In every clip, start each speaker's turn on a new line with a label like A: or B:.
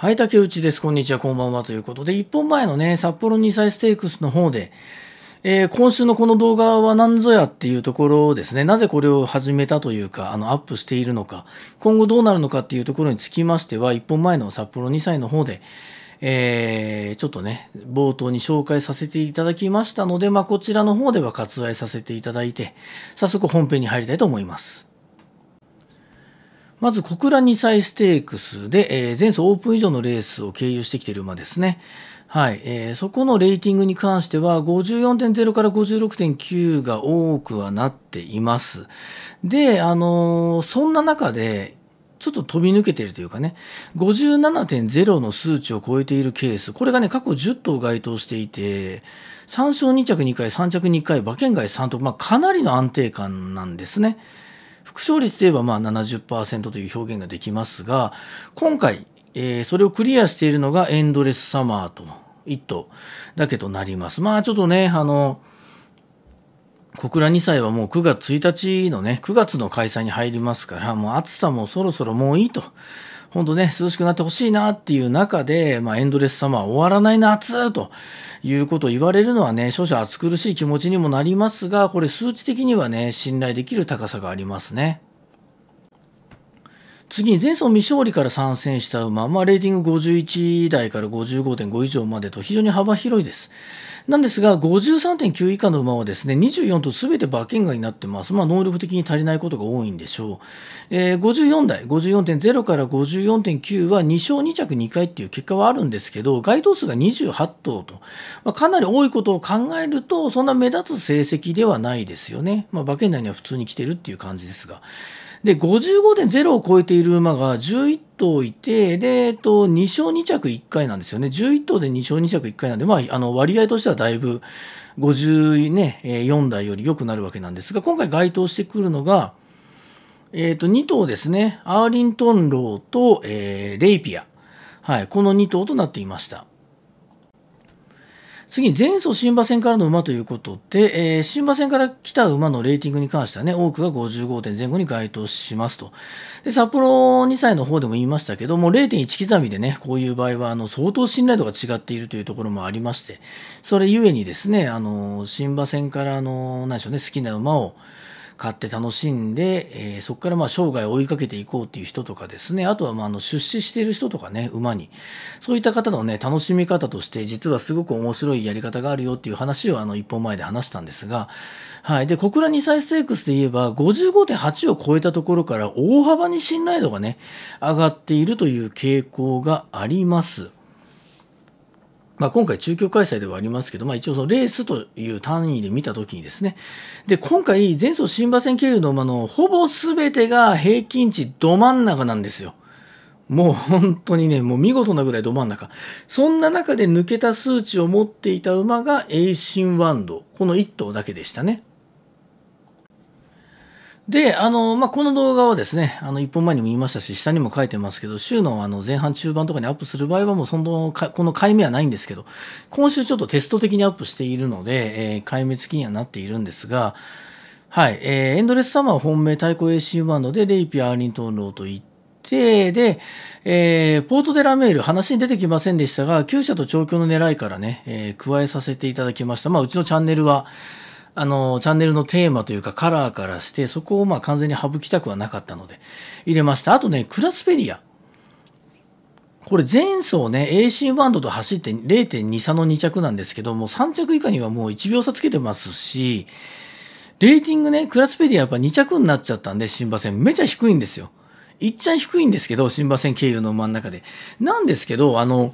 A: はい、竹内です。こんにちは、こんばんは。ということで、1本前のね、札幌2歳ステークスの方で、えー、今週のこの動画は何ぞやっていうところですね、なぜこれを始めたというか、あの、アップしているのか、今後どうなるのかっていうところにつきましては、1本前の札幌2歳の方で、えー、ちょっとね、冒頭に紹介させていただきましたので、まあ、こちらの方では割愛させていただいて、早速本編に入りたいと思います。まず小倉2歳ステークスで、えー、前走オープン以上のレースを経由してきている馬ですね。はい、えー、そこのレーティングに関しては54.0から56.9が多くはなっています。で、あのー、そんな中で、ちょっと飛び抜けているというかね、57.0の数値を超えているケース、これがね、過去10頭該当していて、3勝2着2回、3着2回、馬券外3と、まあ、かなりの安定感なんですね。復勝率で言えばまあ70%という表現ができますが、今回、えー、それをクリアしているのがエンドレスサマーと、イットだけとなります。まあちょっとね、あの、小倉2歳はもう9月1日のね、9月の開催に入りますから、もう暑さもそろそろもういいと。本当ね、涼しくなってほしいなっていう中で、まあ、エンドレスサマー終わらない夏ということを言われるのはね、少々暑苦しい気持ちにもなりますが、これ数値的にはね、信頼できる高さがありますね。次に前走未勝利から参戦した馬、まあ、レーティング51台から55.5以上までと非常に幅広いです。なんですが、53.9以下の馬はですね、24と全て馬券外になってます。まあ、能力的に足りないことが多いんでしょう。えー、54台、54.0から54.9は2勝2着2回っていう結果はあるんですけど、該当数が28頭と、まあ、かなり多いことを考えると、そんな目立つ成績ではないですよね。まあ、馬券内には普通に来てるっていう感じですが。で、55.0を超えている馬が11頭いて、で、えっと、2勝2着1回なんですよね。11頭で2勝2着1回なんで、まあ、あの、割合としてはだいぶ、54、ね、台より良くなるわけなんですが、今回該当してくるのが、えっ、と、2頭ですね。アーリントンローと、えー、レイピア。はい、この2頭となっていました。次、に前走新馬戦からの馬ということで、えー、新馬戦から来た馬のレーティングに関してはね、多くが55点前後に該当しますと。で、札幌2歳の方でも言いましたけども、0.1刻みでね、こういう場合は、あの、相当信頼度が違っているというところもありまして、それゆえにですね、あの、新馬戦から、あの、何でしょうね、好きな馬を、買って楽しんで、えー、そこからまあ生涯追いかけていこうっていう人とかですねあとはまああの出資している人とかね馬にそういった方のね楽しみ方として実はすごく面白いやり方があるよっていう話をあの一本前で話したんですが、はい、で小倉2歳ステークスで言えば55.8を超えたところから大幅に信頼度がね上がっているという傾向があります。まあ、今回、中京開催ではありますけど、まあ、一応そのレースという単位で見たときにですね、で今回、前走新馬戦経由の馬のほぼ全てが平均値ど真ん中なんですよ。もう本当にね、もう見事なぐらいど真ん中。そんな中で抜けた数値を持っていた馬が A 新ワンド、この1頭だけでしたね。で、あの、まあ、この動画はですね、あの、1本前にも言いましたし、下にも書いてますけど、週のあの前半中盤とかにアップする場合はもうその、このい目はないんですけど、今週ちょっとテスト的にアップしているので、えー、回目付きにはなっているんですが、はい、えー、エンドレスサマー本命対抗 AC バンドで、レイピアーリントンローと言って、で、えー、ポートデラメール、話に出てきませんでしたが、旧社と調教の狙いからね、えー、加えさせていただきました。まあ、うちのチャンネルは、あの、チャンネルのテーマというかカラーからして、そこをまあ完全に省きたくはなかったので、入れました。あとね、クラスペディア。これ前走ね、AC バンドと走って0.2差の2着なんですけども、3着以下にはもう1秒差つけてますし、レーティングね、クラスペリアやっぱ2着になっちゃったんで、新馬戦めちゃ低いんですよ。いっちゃ低いんですけど、新馬戦経由の真ん中で。なんですけど、あの、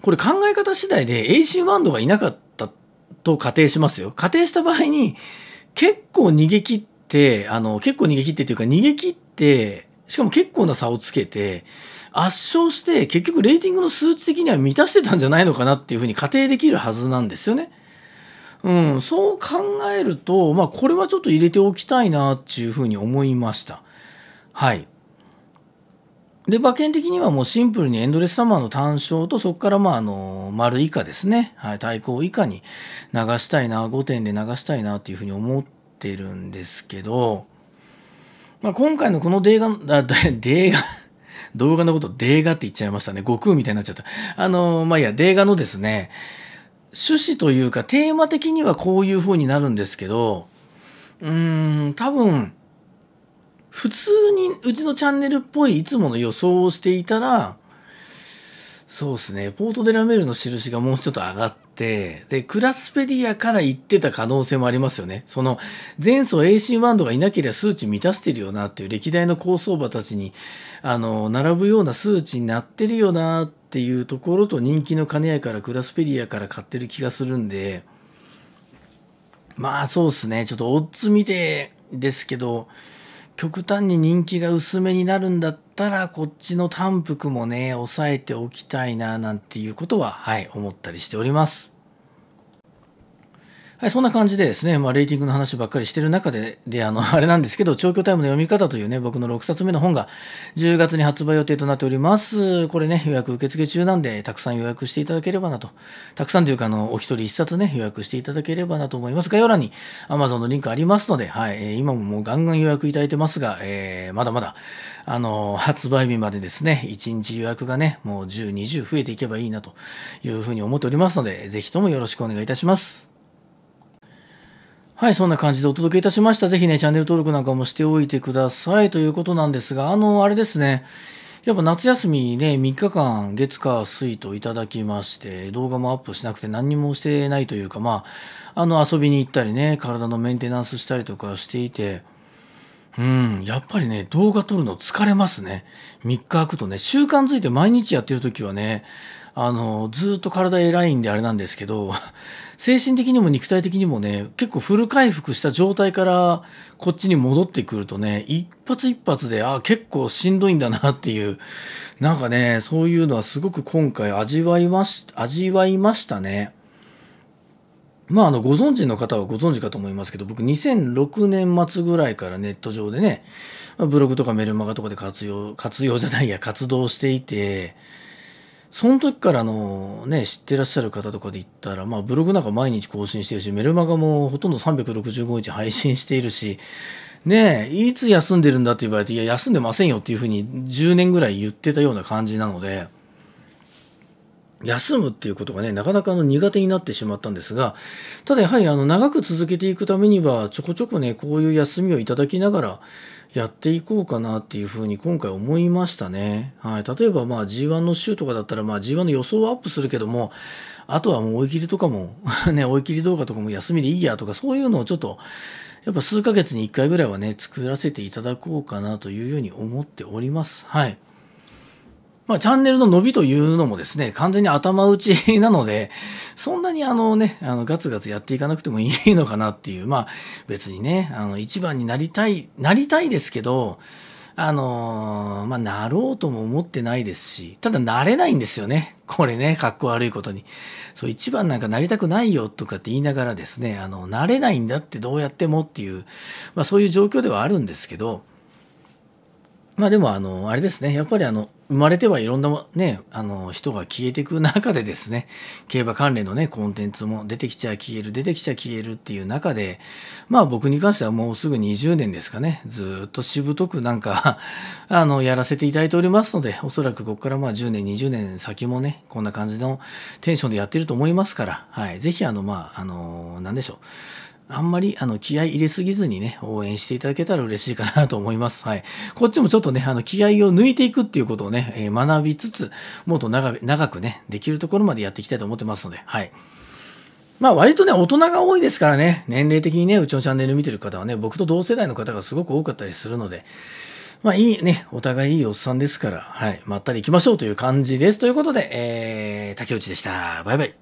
A: これ考え方次第で AC バンドがいなかっと仮定しますよ。仮定した場合に、結構逃げ切って、あの、結構逃げ切ってっていうか、逃げ切って、しかも結構な差をつけて、圧勝して、結局レーティングの数値的には満たしてたんじゃないのかなっていうふうに仮定できるはずなんですよね。うん、そう考えると、まあ、これはちょっと入れておきたいなっていうふうに思いました。はい。で馬券的にはもうシンプルにエンドレスサマーの単勝とそこからまああの丸以下ですね、はい、対抗以下に流したいな5点で流したいなというふうに思ってるんですけど、まあ、今回のこのデーガあ デーガ動画のことデーガって言っちゃいましたね悟空みたいになっちゃったあのまあいやデーガのですね趣旨というかテーマ的にはこういうふうになるんですけどうーん多分普通にうちのチャンネルっぽいいつもの予想をしていたら、そうですね、ポートデラメールの印がもうちょっと上がって、で、クラスペディアから行ってた可能性もありますよね。その、前走 AC ワンドがいなければ数値満たしてるよなっていう歴代の高層馬たちに、あの、並ぶような数値になってるよなっていうところと人気の兼ね合いからクラスペディアから買ってる気がするんで、まあそうですね、ちょっとオッズ見てですけど、極端に人気が薄めになるんだったらこっちの淡幅もね抑えておきたいななんていうことははい思ったりしております。はい、そんな感じでですね、まあ、レーティングの話ばっかりしてる中で、で、あの、あれなんですけど、長距タイムの読み方というね、僕の6冊目の本が10月に発売予定となっております。これね、予約受付中なんで、たくさん予約していただければなと。たくさんというか、あの、お一人一冊ね、予約していただければなと思います。概要欄に Amazon のリンクありますので、はい、今ももうガンガン予約いただいてますが、えー、まだまだ、あの、発売日までですね、1日予約がね、もう10、20増えていけばいいなというふうに思っておりますので、ぜひともよろしくお願いいたします。はい、そんな感じでお届けいたしました。ぜひね、チャンネル登録なんかもしておいてくださいということなんですが、あの、あれですね。やっぱ夏休みね、3日間月火水といただきまして、動画もアップしなくて何にもしてないというか、まあ、あの遊びに行ったりね、体のメンテナンスしたりとかしていて、うん、やっぱりね、動画撮るの疲れますね。3日空くとね、習慣づいて毎日やってる時はね、あのずっと体偉いんであれなんですけど 精神的にも肉体的にもね結構フル回復した状態からこっちに戻ってくるとね一発一発であ結構しんどいんだなっていうなんかねそういうのはすごく今回味わいまし味わいましたね。まあ、あのご存知の方はご存知かと思いますけど僕2006年末ぐらいからネット上でねブログとかメルマガとかで活用活用じゃないや活動していてその時からの、ね、知ってらっしゃる方とかで言ったら、まあ、ブログなんか毎日更新してるし、メルマガもほとんど365日配信しているし、ねえ、いつ休んでるんだって言われて、いや、休んでませんよっていうふうに10年ぐらい言ってたような感じなので、休むっていうことがね、なかなかあの苦手になってしまったんですが、ただやはりあの長く続けていくためには、ちょこちょこね、こういう休みをいただきながらやっていこうかなっていうふうに今回思いましたね。はい。例えばまあ G1 の週とかだったらまあ G1 の予想はアップするけども、あとはもう追い切りとかも ね、追い切り動画とかも休みでいいやとか、そういうのをちょっと、やっぱ数ヶ月に1回ぐらいはね、作らせていただこうかなというように思っております。はい。まあ、チャンネルの伸びというのもですね、完全に頭打ちなので、そんなにあのね、あのガツガツやっていかなくてもいいのかなっていう、まあ別にね、あの一番になりたい、なりたいですけど、あのー、まあ、なろうとも思ってないですし、ただなれないんですよね。これね、かっこ悪いことに。そう、一番なんかなりたくないよとかって言いながらですね、あの、なれないんだってどうやってもっていう、まあそういう状況ではあるんですけど、まあでもあの、あれですね、やっぱりあの、生まれてはいろんな、ね、あの人が消えていく中でですね競馬関連の、ね、コンテンツも出てきちゃ消える出てきちゃ消えるっていう中で、まあ、僕に関してはもうすぐ20年ですかねずっとしぶとくなんか あのやらせていただいておりますのでおそらくここからまあ10年20年先もねこんな感じのテンションでやってると思いますから、はい、ぜひあの、まあ、あの何でしょうあんまりあの気合い入れすぎずにね、応援していただけたら嬉しいかなと思います。はい。こっちもちょっとね、あの気合を抜いていくっていうことをね、えー、学びつつ、もっと長長くね、できるところまでやっていきたいと思ってますので、はい。まあ割とね、大人が多いですからね、年齢的にね、うちのチャンネル見てる方はね、僕と同世代の方がすごく多かったりするので、まあいいね、お互いいいおっさんですから、はい、まったり行きましょうという感じです。ということで、えー、竹内でした。バイバイ。